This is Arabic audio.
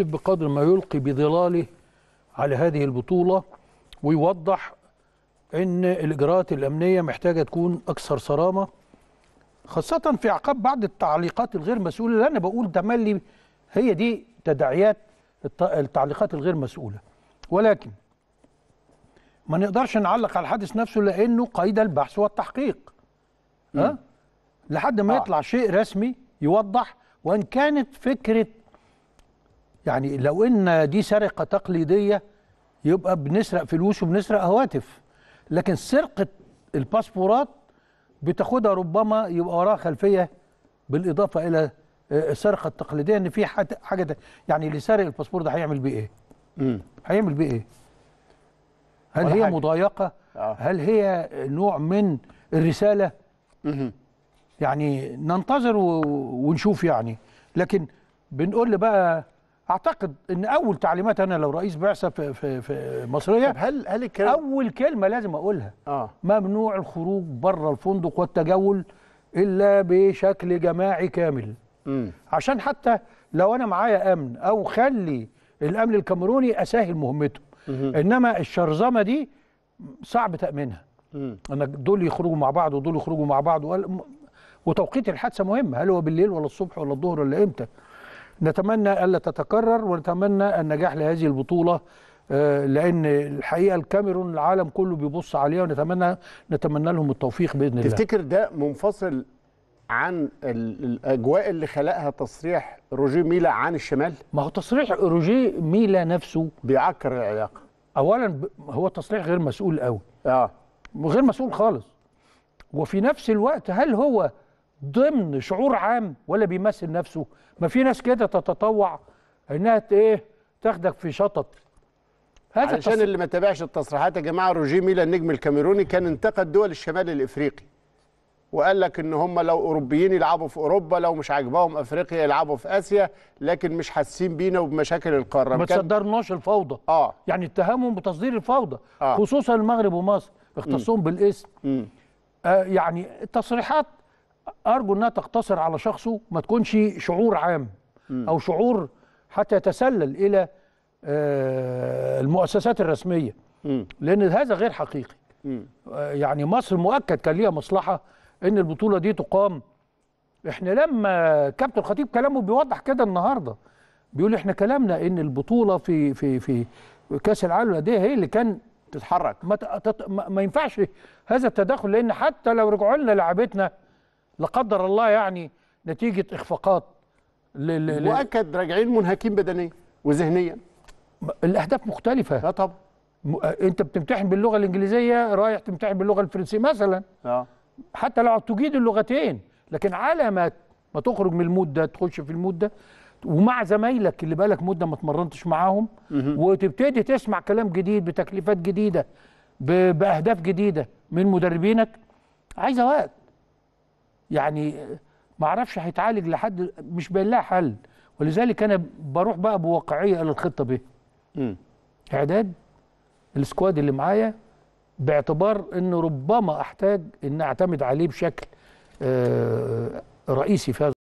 السيف بقدر ما يلقي بظلاله على هذه البطولة ويوضح أن الإجراءات الأمنية محتاجة تكون أكثر صرامة خاصة في عقاب بعض التعليقات الغير مسؤولة اللي أنا بقول تملي هي دي تداعيات التعليقات الغير مسؤولة ولكن ما نقدرش نعلق على الحادث نفسه لأنه قيد البحث والتحقيق ها؟ لحد ما آه. يطلع شيء رسمي يوضح وإن كانت فكرة يعني لو ان دي سرقه تقليديه يبقى بنسرق فلوس وبنسرق هواتف لكن سرقه الباسبورات بتاخدها ربما يبقى وراها خلفيه بالاضافه الى السرقه آه، التقليديه ان في حاجه ده يعني اللي سارق الباسبور ده هيعمل بيه ايه؟ هيعمل بيه ايه؟ هل هي حاجة. مضايقه؟ آه. هل هي نوع من الرساله؟ مم. يعني ننتظر ونشوف يعني لكن بنقول بقى اعتقد ان اول تعليمات انا لو رئيس بعثه في في, في مصريه هل هل الكلام اول كلمه لازم اقولها آه. ممنوع الخروج بره الفندق والتجول الا بشكل جماعي كامل م. عشان حتى لو انا معايا امن او خلي الامن الكاميروني اسهل مهمته م. انما الشرزمه دي صعب تامينها م. انا دول يخرجوا مع بعض ودول يخرجوا مع بعض وتوقيت الحادثه مهم هل هو بالليل ولا الصبح ولا الظهر ولا امتى نتمنى ألا تتكرر ونتمنى النجاح لهذه البطولة آه، لأن الحقيقة الكاميرون العالم كله بيبص عليها ونتمنى نتمنى لهم التوفيق بإذن الله تفتكر ده منفصل عن الأجواء اللي خلقها تصريح روجيه ميلا عن الشمال؟ ما هو تصريح روجيه ميلا نفسه بيعكر العلاقة أولا هو تصريح غير مسؤول قوي آه غير مسؤول خالص وفي نفس الوقت هل هو ضمن شعور عام ولا بيمثل نفسه ما في ناس كده تتطوع انها ايه تاخدك في شطط هذا عشان التص... اللي ما تابعش التصريحات يا جماعه روجيه ميلا النجم الكاميروني كان انتقد دول الشمال الافريقي وقال لك ان هم لو اوروبيين يلعبوا في اوروبا لو مش عاجباهم افريقيا يلعبوا في اسيا لكن مش حاسين بينا وبمشاكل القاره ما تصدرناش الفوضى اه يعني اتهمهم بتصدير الفوضى آه. خصوصا المغرب ومصر اختصهم بالاسم آه يعني التصريحات ارجو انها تقتصر على شخصه ما تكونش شعور عام او شعور حتى يتسلل الى آه، المؤسسات الرسميه لان هذا غير حقيقي آه، يعني مصر مؤكد كان ليها مصلحه ان البطوله دي تقام احنا لما كابتن الخطيب كلامه بيوضح كده النهارده بيقول احنا كلامنا ان البطوله في في في كاس العالم للانديه هي اللي كان تتحرك ما, ما ينفعش هذا التدخل لان حتى لو رجعوا لنا لعبتنا لا قدر الله يعني نتيجه اخفاقات مؤكد راجعين منهكين بدنيا وذهنيا الاهداف مختلفه لا طبعا م... آه، انت بتمتحن باللغه الانجليزيه رايح تمتحن باللغه الفرنسيه مثلا اه حتى لو تجيد اللغتين لكن على ما ما تخرج من المود ده تخش في المود ده ومع زمايلك اللي بقالك مده ما تمرنتش معاهم وتبتدي تسمع كلام جديد بتكليفات جديده باهداف جديده من مدربينك عايزه وقت يعني ما اعرفش هيتعالج لحد مش باين لها حل ولذلك انا بروح بقى بواقعيه الى الخطه ب اعداد السكواد اللي معايا باعتبار انه ربما احتاج ان اعتمد عليه بشكل آه، رئيسي في هذا